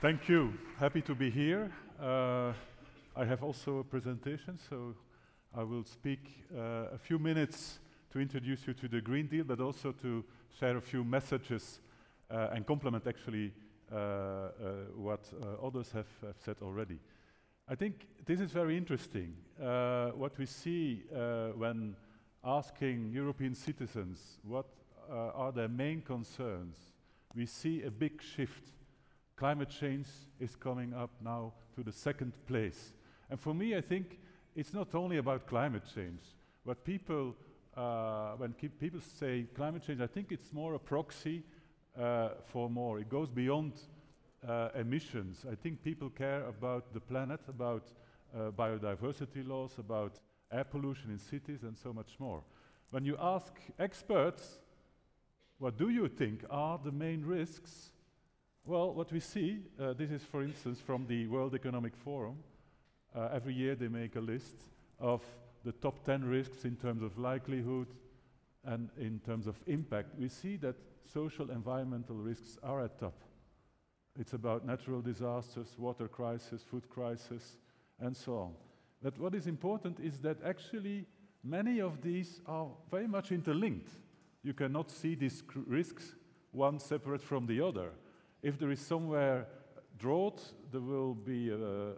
Thank you. Happy to be here. Uh, I have also a presentation, so I will speak uh, a few minutes to introduce you to the Green Deal, but also to share a few messages uh, and complement actually uh, uh, what uh, others have, have, said already. I think this is very interesting. what we see when asking European citizens what are their main concerns, we see a big shift climate change is coming up now to the second place. And for me, I think it's not only about climate change. What people, uh, when people say climate change, I think it's more a proxy uh, for more. It goes beyond uh, emissions. I think people care about the planet, about uh, biodiversity loss, about air pollution in cities, and so much more. When you ask experts, what do you think are the main risks? Well, what we see, uh, this is, for instance, from the World Economic Forum. Uh, every year they make a list of the top 10 risks in terms of likelihood and in terms of impact. We see that social environmental risks are at top. It's about natural disasters, water crisis, food crisis, and so on. But what is important is that actually many of these are very much interlinked. You cannot see these risks one separate from the other. If there is somewhere drought, there will be a, a,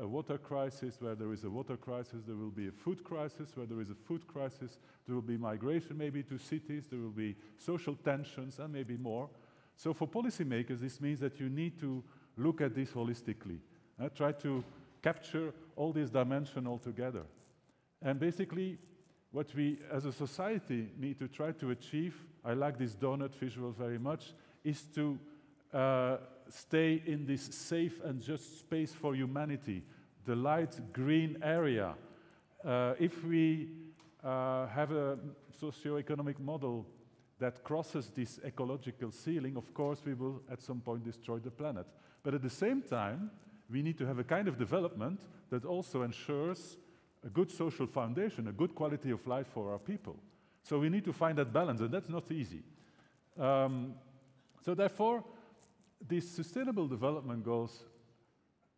a, water crisis. Where there is a water crisis, there will be a food crisis. Where there is a food crisis, there will be migration maybe to cities, there will be social tensions, and maybe more. So, for policymakers, this means that you need to look at this holistically, uh, try to capture all these dimensions altogether. And basically, what we as a society need to try to achieve, I like this donut visual very much, is to uh, stay in this safe and just space for humanity, the light green area. Uh, if we uh, have a socio-economic model that crosses this ecological ceiling, of course, we will at some point destroy the planet. But at the same time, we need to have a kind of development that also ensures a good social foundation, a good quality of life for our people. So we need to find that balance, and that's not easy. Um, so therefore, these sustainable development goals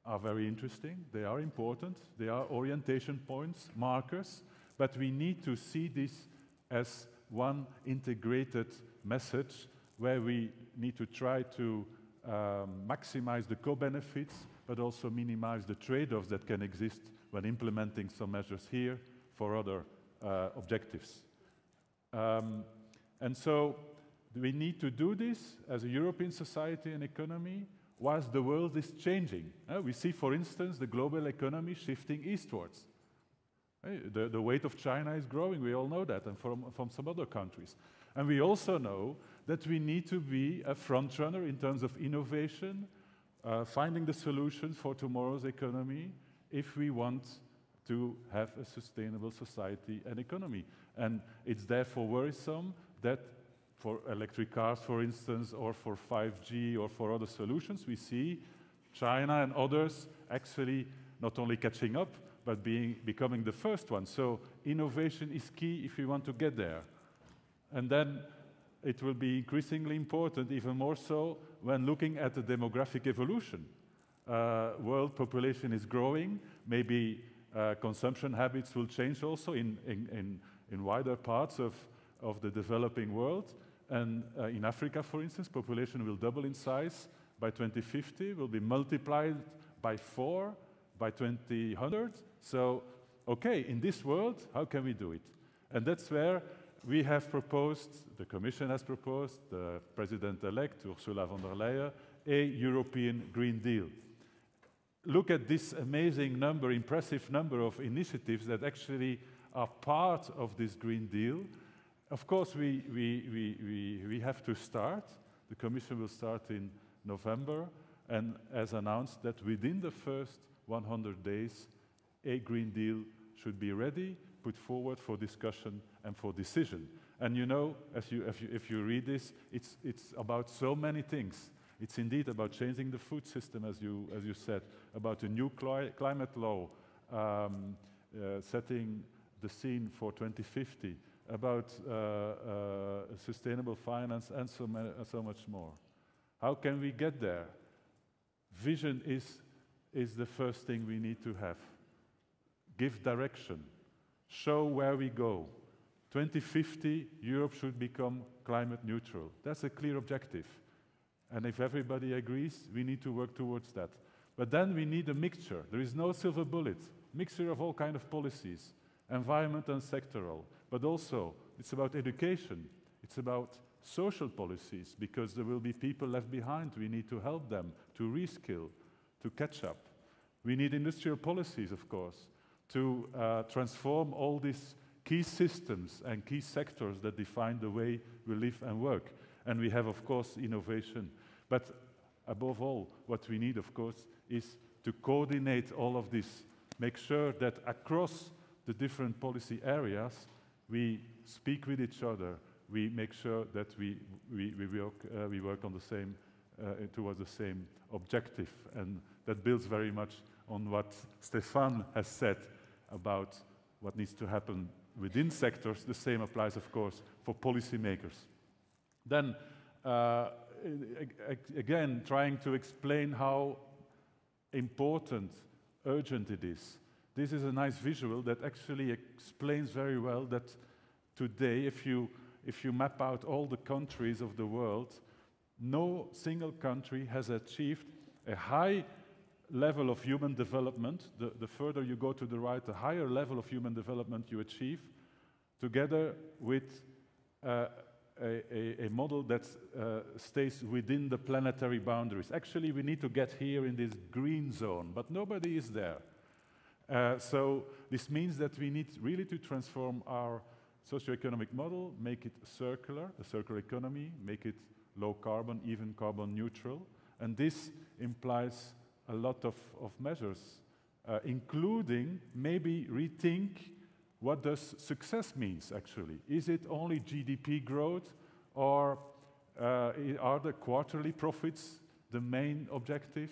are very interesting, they are important, they are orientation points, markers, but we need to see this as one integrated message where we need to try to um, maximize the co-benefits, but also minimize the trade-offs that can exist when implementing some measures here for other uh, objectives. Um, and so we need to do this as a European society and economy whilst the world is changing. Uh, we see, for instance, the global economy shifting eastwards. Uh, the, the, weight of China is growing, we all know that, and from, from some other countries. And we also know that we need to be a front runner in terms of innovation, uh, finding the solutions for tomorrow's economy if we want to have a sustainable society and economy. And it's therefore worrisome that for electric cars, for instance, or for 5G or for other solutions, we see China and others actually not only catching up, but being, becoming the first one. So innovation is key if we want to get there. And then it will be increasingly important, even more so, when looking at the demographic evolution. Uh, world population is growing. Maybe uh, consumption habits will change also in, in, in, in wider parts of, of the developing world. And uh, in Africa, for instance, population will double in size by 2050, will be multiplied by four by 2000. So, okay, in this world, how can we do it? And that's where we have proposed, the Commission has proposed, the President-elect Ursula von der Leyen, a European Green Deal. Look at this amazing number, impressive number of initiatives that actually are part of this Green Deal of course, we, we, we, we, have to start. The Commission will start in November, and as announced, that within the first 100 days, a Green Deal should be ready, put forward for discussion and for decision. And you know, as you, if, you, if you read this, it's, it's about so many things. It's indeed about changing the food system, as you, as you said, about a new cli climate law, um, uh, setting the scene for 2050, about uh, uh, sustainable finance, and so, many, so much more. How can we get there? Vision is, is the first thing we need to have. Give direction. Show where we go. 2050, Europe should become climate neutral. That's a clear objective. And if everybody agrees, we need to work towards that. But then we need a mixture. There is no silver bullet. Mixture of all kind of policies environment and sectoral, but also it's about education, it's about social policies, because there will be people left behind. We need to help them to reskill, to catch up. We need industrial policies, of course, to uh, transform all these key systems and key sectors that define the way we live and work. And we have, of course, innovation. But above all, what we need, of course, is to coordinate all of this, make sure that across the different policy areas, we speak with each other, we make sure that we, we, we, work, uh, we work on the same, uh, towards the same objective. And that builds very much on what Stefan has said about what needs to happen within sectors. The same applies, of course, for policymakers. Then, uh, again, trying to explain how important, urgent it is this is a nice visual that actually explains very well that today, if you, if you map out all the countries of the world, no single country has achieved a high level of human development. The, the further you go to the right, the higher level of human development you achieve, together with uh, a, a, model that uh, stays within the planetary boundaries. Actually, we need to get here in this green zone, but nobody is there. Uh, so this means that we need really to transform our socioeconomic model, make it circular, a circular economy, make it low carbon, even carbon neutral. And this implies a lot of, of measures, uh, including maybe rethink what does success means actually. Is it only GDP growth or uh, are the quarterly profits the main objective?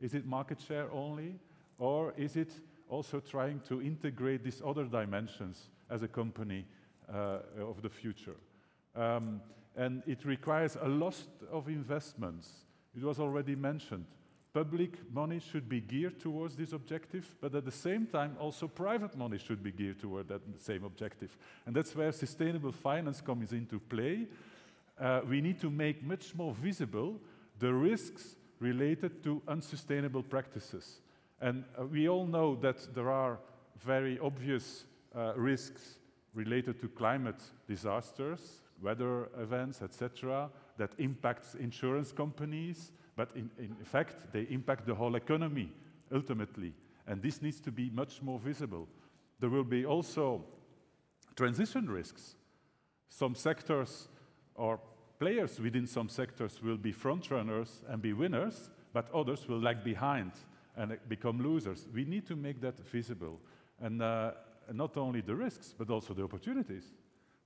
Is it market share only? Or is it also trying to integrate these other dimensions as a company uh, of the future. Um, and it requires a lot of investments. It was already mentioned. Public money should be geared towards this objective, but at the same time, also private money should be geared toward that same objective. And that's where sustainable finance comes into play. Uh, we need to make much more visible the risks related to unsustainable practices. And uh, we all know that there are very obvious uh, risks related to climate disasters, weather events, etc., that impacts insurance companies, but in, in fact, they impact the whole economy, ultimately. And this needs to be much more visible. There will be also transition risks. Some sectors or players within some sectors will be front runners and be winners, but others will lag behind and become losers. We need to make that visible. And uh, not only the risks, but also the opportunities.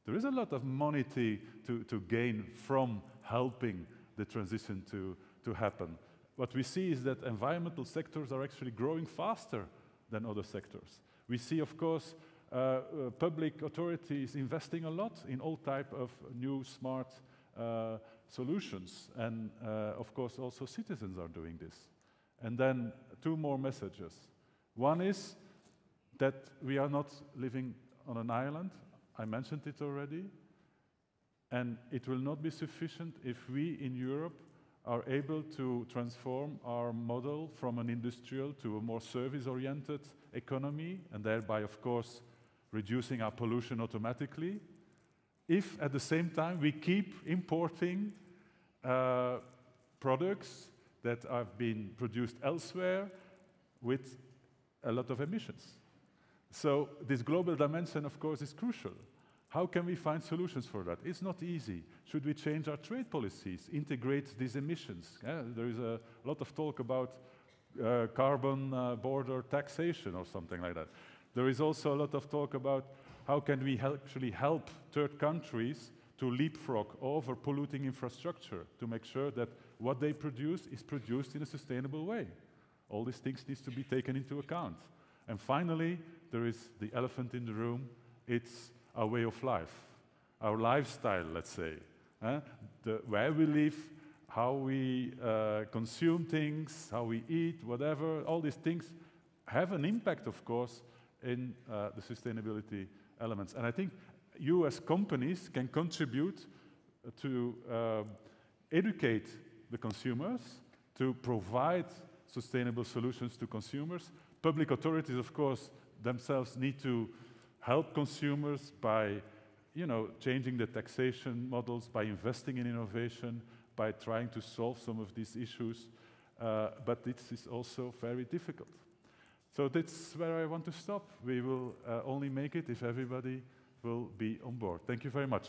There is a lot of money to, to, gain from helping the transition to, to happen. What we see is that environmental sectors are actually growing faster than other sectors. We see, of course, uh, uh, public authorities investing a lot in all type of new smart uh, solutions. And, uh, of course, also citizens are doing this. And then two more messages. One is that we are not living on an island. I mentioned it already. And it will not be sufficient if we in Europe are able to transform our model from an industrial to a more service oriented economy, and thereby, of course, reducing our pollution automatically, if at the same time we keep importing uh, products that have been produced elsewhere with a lot of emissions. So this global dimension, of course, is crucial. How can we find solutions for that? It's not easy. Should we change our trade policies, integrate these emissions? Yeah, there is a lot of talk about uh, carbon uh, border taxation or something like that. There is also a lot of talk about how can we actually help third countries to leapfrog over polluting infrastructure to make sure that what they produce is produced in a sustainable way. All these things need to be taken into account. And finally, there is the elephant in the room. It's our way of life, our lifestyle, let's say. Eh? The, where we live, how we uh, consume things, how we eat, whatever, all these things have an impact, of course, in uh, the sustainability elements. And I think you as companies can contribute to uh, educate the consumers, to provide sustainable solutions to consumers. Public authorities, of course, themselves need to help consumers by you know, changing the taxation models, by investing in innovation, by trying to solve some of these issues. Uh, but this is also very difficult. So that's where I want to stop. We will uh, only make it if everybody will be on board. Thank you very much.